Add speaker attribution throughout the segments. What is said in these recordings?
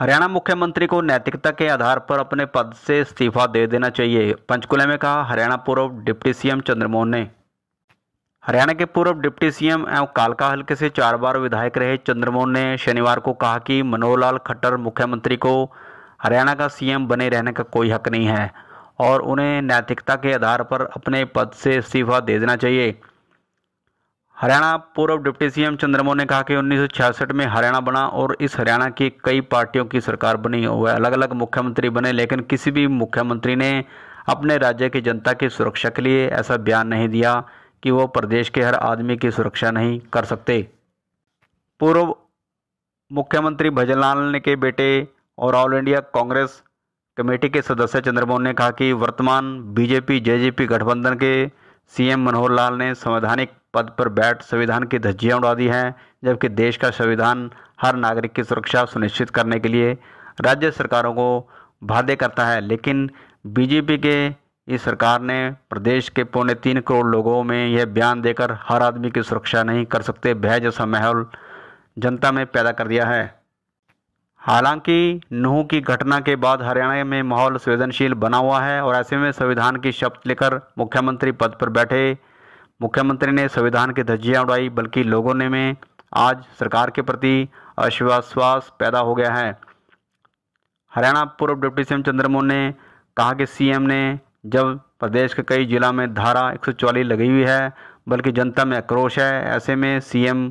Speaker 1: हरियाणा मुख्यमंत्री को नैतिकता के आधार पर अपने पद से इस्तीफा दे देना चाहिए पंचकुला में कहा हरियाणा पूर्व डिप्टी सीएम चंद्रमोहन ने हरियाणा के पूर्व डिप्टी सीएम एवं कालका हल्के से चार बार विधायक रहे चंद्रमोहन ने शनिवार को कहा कि मनोहर लाल खट्टर मुख्यमंत्री को हरियाणा का सीएम बने रहने का कोई हक नहीं है और उन्हें नैतिकता के आधार पर अपने पद से इस्तीफा दे देना चाहिए हरियाणा पूर्व डिप्टी सीएम चंद्रमोहन ने कहा कि 1966 में हरियाणा बना और इस हरियाणा की कई पार्टियों की सरकार बनी वह अलग अलग मुख्यमंत्री बने लेकिन किसी भी मुख्यमंत्री ने अपने राज्य की जनता की सुरक्षा के लिए ऐसा बयान नहीं दिया कि वो प्रदेश के हर आदमी की सुरक्षा नहीं कर सकते पूर्व मुख्यमंत्री भजन लाल के बेटे और ऑल इंडिया कांग्रेस कमेटी के सदस्य चंद्रमोहन ने कहा कि वर्तमान बीजेपी जेजेपी गठबंधन के सीएम मनोहर लाल ने संवैधानिक पद पर बैठ संविधान की धज्जियाँ उड़ा दी हैं जबकि देश का संविधान हर नागरिक की सुरक्षा सुनिश्चित करने के लिए राज्य सरकारों को बाध्य करता है लेकिन बीजेपी के इस सरकार ने प्रदेश के पौने तीन करोड़ लोगों में यह बयान देकर हर आदमी की सुरक्षा नहीं कर सकते भय जैसा माहौल जनता में पैदा कर दिया है हालांकि नूह की घटना के बाद हरियाणा में माहौल संवेदनशील बना हुआ है और ऐसे में संविधान की शपथ लेकर मुख्यमंत्री पद पर बैठे मुख्यमंत्री ने संविधान की धज्जियाँ उड़ाई बल्कि लोगों ने में आज सरकार के प्रति अविश्वास पैदा हो गया है हरियाणा पूर्व डिप्टी सीएम चंद्रमोहन ने कहा कि सीएम ने जब प्रदेश के कई जिला में धारा एक लगी हुई है बल्कि जनता में आक्रोश है ऐसे में सीएम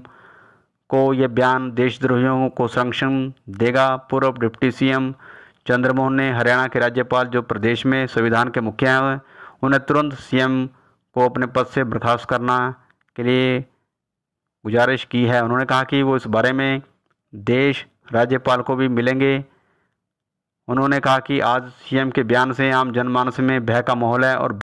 Speaker 1: को यह बयान देशद्रोहियों को संरक्षण देगा पूर्व डिप्टी सीएम चंद्रमोहन ने हरियाणा के राज्यपाल जो प्रदेश में संविधान के मुखिया हैं उन्हें तुरंत सीएम को अपने पद से बर्खास्त करना के लिए गुजारिश की है उन्होंने कहा कि वो इस बारे में देश राज्यपाल को भी मिलेंगे उन्होंने कहा कि आज सीएम के बयान से आम जनमानस में भय का माहौल है और